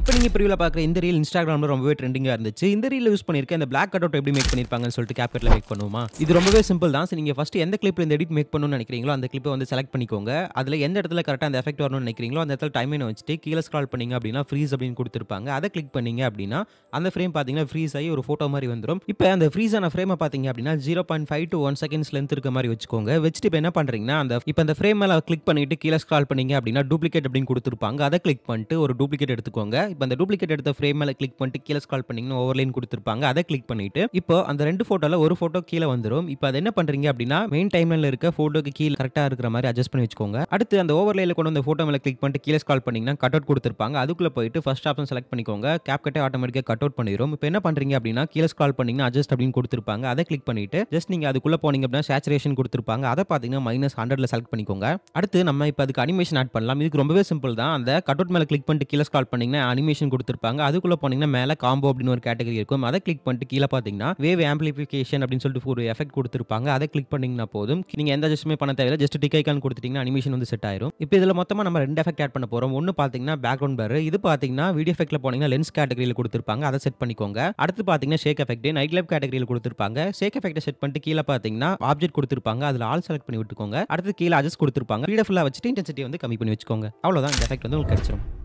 இப்போ நீங்கள் பிரிவில் பார்க்குற இந்த ரீல் இன்ஸ்டாகிராமில் ரொம்பவே ட்ரெண்டிங்காக இருந்துச்சு இந்த ரீல் யூஸ் பண்ணியிருக்க இந்த பிளாக் கட் அவுட் எப்படி மேக் பண்ணியிருப்பாங்கன்னு சொல்லிட்டு கேப்கட்டில் மேக் பண்ணுவோமா இது ரொம்பவே சிம்பிள் தான் நீங்கள் ஃபஸ்ட் எந்த கிளிப்பில் இந்த எடிட் மேக் பண்ணணும்னு நினைக்கிறீங்களோ அந்த கிளிப்பை வந்து செலக்ட் பண்ணிக்கோங்க அதில் எந்த இடத்துல கரெக்டாக அந்த எஃபெக்ட் வரணும்னு நினைக்கிறீங்களோ அந்த இடத்துல டைமை வச்சுட்டு கீழே ஸ்க்ரால் பண்ணிங்க அப்படின்னா ஃப்ரீஸ் அப்படின்னு கொடுத்துருப்பாங்க அதை கிளிக் பண்ணிங்க அப்படின்னா அந்த ஃப்ரேம் பார்த்தீங்கன்னா ஃப்ரீஸ் ஆகி ஒரு ஃபோட்டோ மாதிரி வந்துடும் இப்போ அந்த ஃப்ரீஸான ஃப்ரேமை பார்த்தீங்க அப்படின்னா zero point five to one seconds length இருக்க மாதிரி வச்சுக்கோங்க வச்சுட்டு இப்போ என்ன பண்ணுறீங்கன்னா அந்த இப்போ அந்த ஃப்ரேம் மேலே கிளிக் பண்ணிட்டு கீழே ஸ்க்ரால் பண்ணிங்க அப்படின்னா டூப்ளிகேட் அப்படின்னு கொடுத்துருப்பாங்க அதை கிளிக் பண்ணிட்டு ஒரு டூப்ளிகேட் எடுத்துக்கோங்க இப்போ அந்த டூப்ளிகேட் எடுத்த ஃப்ரேம் மேலே கிளிக் பண்ணிட்டு கீழே ஸ்கால் பண்ணிங்கன்னு ஓவர்லைன் கொடுத்துருப்பாங்க அதை கிளிக் பண்ணிட்டு இப்போ அந்த ரெண்டு ஃபோட்டோவில் ஒரு ஃபோட்டோ கீழே வந்துடும் இப்போ அதை என்ன பண்ணுறீங்க அப்படின்னா மெயின் டைம்ல இருக்க ஃபோட்டோக்கு கீழே கரெக்டாக இருக்கிற மாதிரி அட்ஜஸ்ட் பண்ணி வச்சுக்கோங்க அடுத்து அந்த ஓவர்லைல கொண்டு அந்த ஃபோட்டோ மேலே கிளிக் பண்ணிட்டு கீழே ஸ்கால் பண்ணிங்கன்னா கட் அவுட் கொடுத்துருப்பாங்க அதுக்குள்ளே போயிட்டு ஃபஸ்ட் ஆப்ஷன் செலக்ட் பண்ணிக்கோங்க கேப் கட்டே ஆட்டோமேட்டிக்காக கட் அவுட் பண்ணிடும் இப்போ என்ன பண்ணுறீங்க அப்படின்னா கீழே ஸ்கால் பண்ணிங்கன்னா அட்ஜஸ்ட் அப்படின்னு கொடுத்துருப்பாங்க அதை கிளிக் பண்ணிட்டு ஜஸ்ட் நீங்கள் அதுக்குள்ளே போனீங்க அப்படின்னா சேச்சுரேஷன் கொடுத்துருப்பாங்க அதை பார்த்தீங்கன்னா மைனஸ் ஹண்ட்ரட்ல செலக்ட் பண்ணிக்கோங்க அடுத்து நம்ம இப்போ அதுக்கு அனிமேஷன் ஆட் பண்ணலாம் இதுக்கு ரொம்பவே சிம்பிள் தான் அந்த கட் அவுட் மேலே கிளிக் பண்ணிட்டு கீழே ஸ்கால் பண்ணிங்கன்னா அனிமேஷன் கொடுத்துருப்பாங்க அதுக்குள்ளே போனீங்கன்னா மேலே காம்போ அப்படின்னு ஒரு கேட்டகரி இருக்கும் அதை கிளிக் பண்ணிட்டு கீழே பார்த்தீங்கன்னா வேவ் ஆம்பிளிபிகேஷன் அப்படின்னு சொல்லிட்டு ஒரு எஃபெக்ட் கொடுத்துருப்பாங்க அதை கிளிக் பண்ணீங்கன்னா போதும் நீங்கள் எந்த அட்ஜஸ்ட்மே பண்ண தேவையில்லை ஜஸ்ட் டிக் ஐக்கான் கொடுத்துட்டிங்கன்னா அனிமேஷன் வந்து செட் ஆயிரும் இப்போ இதில் மொத்தமாக நம்ம ரெண்டு எஃபெக்ட் ஆட் பண்ண போகிறோம் ஒன்று பார்த்தீங்கன்னா பேக்ரவுண்ட் பேர் இது பாத்தீங்கன்னா வீடியோ எஃபெக்ட்டில் போனீங்கன்னா லென்ஸ் கேட்டகரியில் கொடுத்துருப்பாங்க அதை செட் பண்ணிக்கோங்க அடுத்து பார்த்தீங்கன்னா ஷேக் எஃபெக்ட் நைட் லைஃப் கேட்டகரியில் கொடுத்துருப்பாங்க ஷேக் எஃபெக்ட் செட் பண்ணிட்டு கீழே பார்த்தீங்கன்னா ஆப்ஜெக்ட் கொடுத்துருப்பாங்க அதில் ஆல் செலக்ட் பண்ணி விட்டுக்கோங்க அடுத்து கீழே அட்ஜஸ்ட் கொடுத்துருப்பாங்க வீடியோ ஃபுல்லாக வச்சுட்டு இன்டென்சிட்டி வந்து கம்மி பண்ணி வச்சுக்கோங்க அவ்வளோதான் இந்த எஃபெக்ட் வந்து உங்களுக்கு கிடைச்சிடும்